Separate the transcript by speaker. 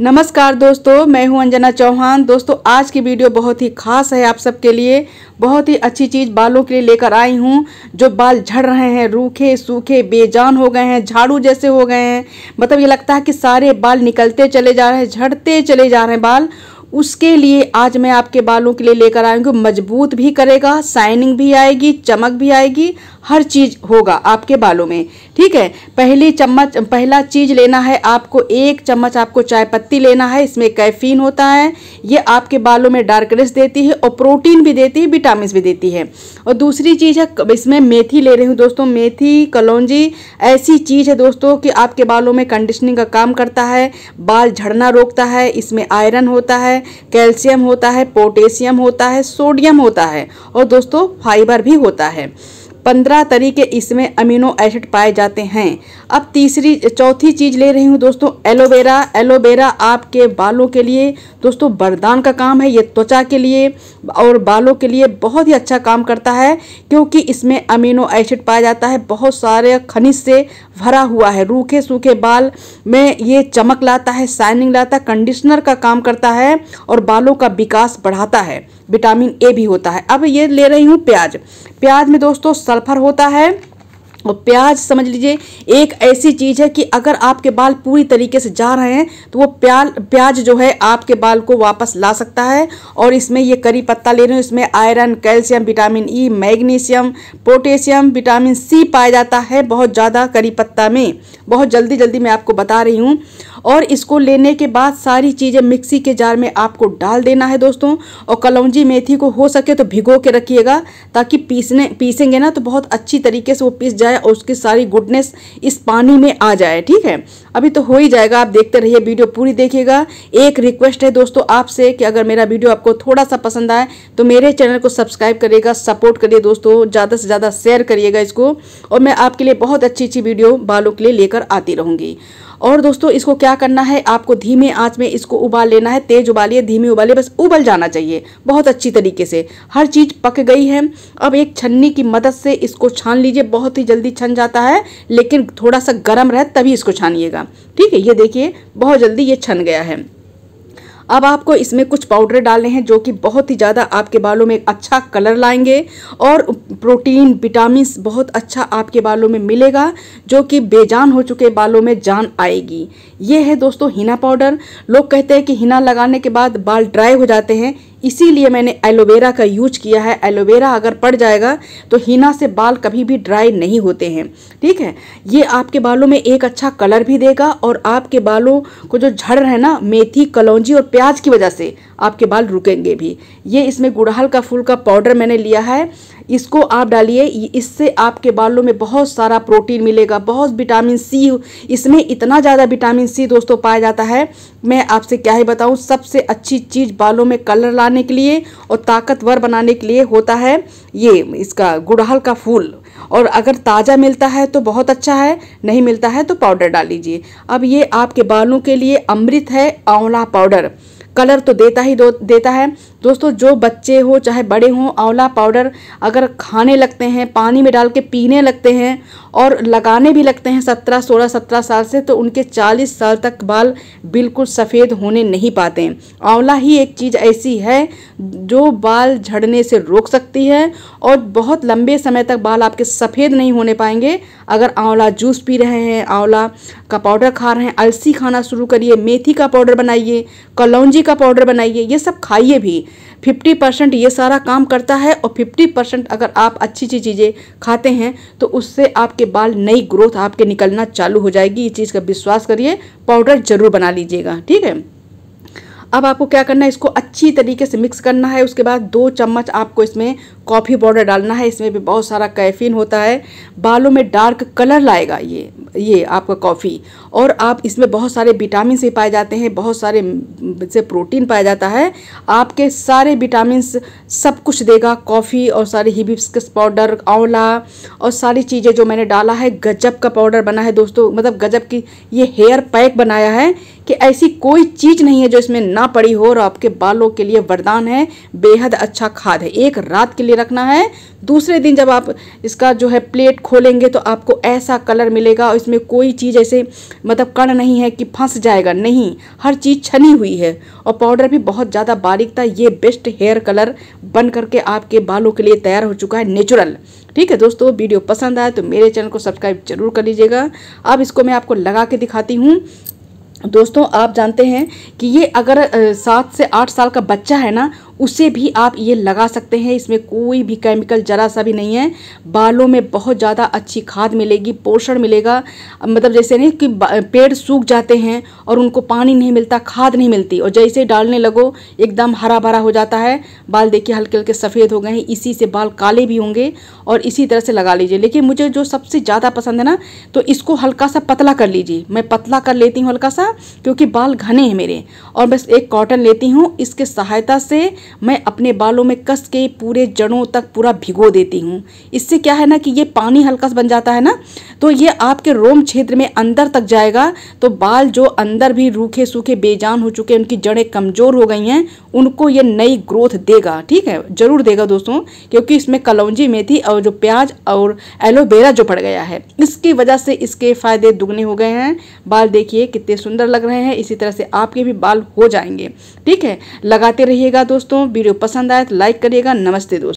Speaker 1: नमस्कार दोस्तों मैं हूं अंजना चौहान दोस्तों आज की वीडियो बहुत ही खास है आप सबके लिए बहुत ही अच्छी चीज़ बालों के लिए लेकर आई हूं जो बाल झड़ रहे हैं रूखे सूखे बेजान हो गए हैं झाड़ू जैसे हो गए हैं मतलब ये लगता है कि सारे बाल निकलते चले जा रहे हैं झड़ते चले जा रहे हैं बाल उसके लिए आज मैं आपके बालों के लिए लेकर आऊँगी मजबूत भी करेगा शाइनिंग भी आएगी चमक भी आएगी हर चीज होगा आपके बालों में ठीक है पहली चम्मच पहला चीज लेना है आपको एक चम्मच आपको चाय पत्ती लेना है इसमें कैफीन होता है ये आपके बालों में डार्कनेस देती है और प्रोटीन भी देती है विटामिन भी देती है और दूसरी चीज़ है इसमें मेथी ले रही हूँ दोस्तों मेथी कलौजी ऐसी चीज़ है दोस्तों कि आपके बालों में कंडीशनिंग का काम करता है बाल झड़ना रोकता है इसमें आयरन होता है कैल्शियम होता है पोटेशियम होता है सोडियम होता है और दोस्तों फाइबर भी होता है पंद्रह तरीके इसमें अमीनो एसिड पाए जाते हैं अब तीसरी चौथी चीज़ ले रही हूँ दोस्तों एलोवेरा एलोवेरा आपके बालों के लिए दोस्तों वरदान का काम है ये त्वचा के लिए और बालों के लिए बहुत ही अच्छा काम करता है क्योंकि इसमें अमीनो एसिड पाया जाता है बहुत सारे खनिज से भरा हुआ है रूखे सूखे बाल में ये चमक लाता है शाइनिंग लाता है कंडीशनर का काम करता है और बालों का विकास बढ़ाता है विटामिन ए भी होता है अब ये ले रही हूँ प्याज प्याज में दोस्तों सल्फर होता है और प्याज समझ लीजिए एक ऐसी चीज़ है कि अगर आपके बाल पूरी तरीके से जा रहे हैं तो वो प्याज प्याज जो है आपके बाल को वापस ला सकता है और इसमें ये करी पत्ता ले रहे हो इसमें iron calcium vitamin E e, magnesium potassium vitamin C पाया जाता है बहुत ज़्यादा करी पत्ता में बहुत जल्दी जल्दी मैं आपको बता रही हूँ और इसको लेने के बाद सारी चीज़ें मिक्सी के जार में आपको डाल देना है दोस्तों और कलौजी मेथी को हो सके तो भिगो के रखिएगा ताकि पीसने पीसेंगे ना तो बहुत अच्छी तरीके से वो पीस जाए और उसकी सारी गुडनेस इस पानी में आ जाए ठीक है अभी तो हो ही जाएगा आप देखते रहिए वीडियो पूरी देखिएगा एक रिक्वेस्ट है दोस्तों आपसे कि अगर मेरा वीडियो आपको थोड़ा सा पसंद आए तो मेरे चैनल को सब्सक्राइब करिएगा सपोर्ट करिए दोस्तों ज़्यादा से ज़्यादा शेयर करिएगा इसको और मैं आपके लिए बहुत अच्छी अच्छी वीडियो बालों के लिए लेकर आती रहूँगी और दोस्तों इसको क्या करना है आपको धीमे आंच में इसको उबाल लेना है तेज उबालिए धीमे उबालिए बस उबल जाना चाहिए बहुत अच्छी तरीके से हर चीज़ पक गई है अब एक छन्नी की मदद से इसको छान लीजिए बहुत ही जल्दी छन जाता है लेकिन थोड़ा सा गर्म रहे तभी इसको छानिएगा ठीक है ये देखिए बहुत जल्दी ये छन गया है अब आपको इसमें कुछ पाउडर डालने हैं जो कि बहुत ही ज़्यादा आपके बालों में अच्छा कलर लाएंगे और प्रोटीन विटामिन बहुत अच्छा आपके बालों में मिलेगा जो कि बेजान हो चुके बालों में जान आएगी ये है दोस्तों हिना पाउडर लोग कहते हैं कि हिना लगाने के बाद बाल ड्राई हो जाते हैं इसीलिए मैंने एलोवेरा का यूज किया है एलोवेरा अगर पड़ जाएगा तो हीना से बाल कभी भी ड्राई नहीं होते हैं ठीक है ये आपके बालों में एक अच्छा कलर भी देगा और आपके बालों को जो झड़ रहे ना मेथी कलौजी और प्याज की वजह से आपके बाल रुकेंगे भी ये इसमें गुड़हल का फूल का पाउडर मैंने लिया है इसको आप डालिए इससे आपके बालों में बहुत सारा प्रोटीन मिलेगा बहुत विटामिन सी इसमें इतना ज़्यादा विटामिन सी दोस्तों पाया जाता है मैं आपसे क्या ही बताऊँ सबसे अच्छी चीज़ बालों में कलर लाने के लिए और ताकतवर बनाने के लिए होता है ये इसका गुड़हल का फूल और अगर ताज़ा मिलता है तो बहुत अच्छा है नहीं मिलता है तो पाउडर डाल लीजिए अब ये आपके बालों के लिए अमृत है आंवला पाउडर कलर तो देता ही दो देता है दोस्तों जो बच्चे हो चाहे बड़े हों आंवला पाउडर अगर खाने लगते हैं पानी में डाल के पीने लगते हैं और लगाने भी लगते हैं सत्रह सोलह सत्रह साल से तो उनके चालीस साल तक बाल बिल्कुल सफ़ेद होने नहीं पाते हैं आंवला ही एक चीज़ ऐसी है जो बाल झड़ने से रोक सकती है और बहुत लंबे समय तक बाल आपके सफ़ेद नहीं होने पाएंगे अगर आंवला जूस पी रहे हैं आंवला का पाउडर खा रहे हैं अलसी खाना शुरू करिए मेथी का पाउडर बनाइए कलौजी हल्दी का पाउडर बनाइए ये सब खाइए भी 50 परसेंट ये सारा काम करता है और 50 परसेंट अगर आप अच्छी अच्छी चीज़ें खाते हैं तो उससे आपके बाल नई ग्रोथ आपके निकलना चालू हो जाएगी ये चीज़ का विश्वास करिए पाउडर ज़रूर बना लीजिएगा ठीक है अब आपको क्या करना है इसको अच्छी तरीके से मिक्स करना है उसके बाद दो चम्मच आपको इसमें कॉफ़ी पाउडर डालना है इसमें भी बहुत सारा कैफीन होता है बालों में डार्क कलर लाएगा ये ये आपका कॉफ़ी और आप इसमें बहुत सारे विटामिन से पाए जाते हैं बहुत सारे से प्रोटीन पाया जाता है आपके सारे विटामिन सब कुछ देगा कॉफ़ी और सारे हिबिस्कस पाउडर आंवला और सारी चीज़ें जो मैंने डाला है गजब का पाउडर बना है दोस्तों मतलब गजब की ये हेयर पैक बनाया है कि ऐसी कोई चीज़ नहीं है जो इसमें ना पड़ी हो और आपके बालों के लिए वरदान है बेहद अच्छा खाद है एक रात के लिए ये रखना है दूसरे दिन जब आप इसका जो है प्लेट खोलेंगे तो आपको ऐसा कलर मिलेगा और इसमें कोई चीज़ ऐसे मतलब कण नहीं है कि फंस जाएगा नहीं हर चीज़ छनी हुई है और पाउडर भी बहुत ज़्यादा बारीक था ये बेस्ट हेयर कलर बन करके आपके बालों के लिए तैयार हो चुका है नेचुरल ठीक है दोस्तों वीडियो पसंद आए तो मेरे चैनल को सब्सक्राइब जरूर कर लीजिएगा अब इसको मैं आपको लगा के दिखाती हूँ दोस्तों आप जानते हैं कि ये अगर सात से आठ साल का बच्चा है ना उसे भी आप ये लगा सकते हैं इसमें कोई भी केमिकल ज़रा सा भी नहीं है बालों में बहुत ज़्यादा अच्छी खाद मिलेगी पोषण मिलेगा मतलब जैसे नहीं कि पेड़ सूख जाते हैं और उनको पानी नहीं मिलता खाद नहीं मिलती और जैसे डालने लगो एकदम हरा भरा हो जाता है बाल देखिए हल्के हल्के सफ़ेद हो गए हैं इसी से बाल काले भी होंगे और इसी तरह से लगा लीजिए लेकिन मुझे जो सबसे ज़्यादा पसंद है ना तो इसको हल्का सा पतला कर लीजिए मैं पतला कर लेती हूँ हल्का सा क्योंकि बाल घने हैं मेरे और बस एक कॉटन लेती हूँ इसके सहायता से मैं अपने बालों में कस के पूरे जड़ों तक पूरा भिगो देती हूँ इससे क्या है ना कि ये पानी हल्का बन जाता है ना तो ये आपके रोम क्षेत्र में अंदर तक जाएगा तो बाल जो अंदर भी रूखे सूखे बेजान हो चुके हैं उनकी जड़ें कमज़ोर हो गई हैं उनको ये नई ग्रोथ देगा ठीक है ज़रूर देगा दोस्तों क्योंकि इसमें कलौजी मेथी और जो प्याज और एलोवेरा जो पड़ गया है इसकी वजह से इसके फ़ायदे दुगने हो गए हैं बाल देखिए कितने सुंदर लग रहे हैं इसी तरह से आपके भी बाल हो जाएंगे ठीक है लगाते रहिएगा दोस्तों दोस्तों वीडियो पसंद आए तो लाइक करिएगा नमस्ते दोस्तों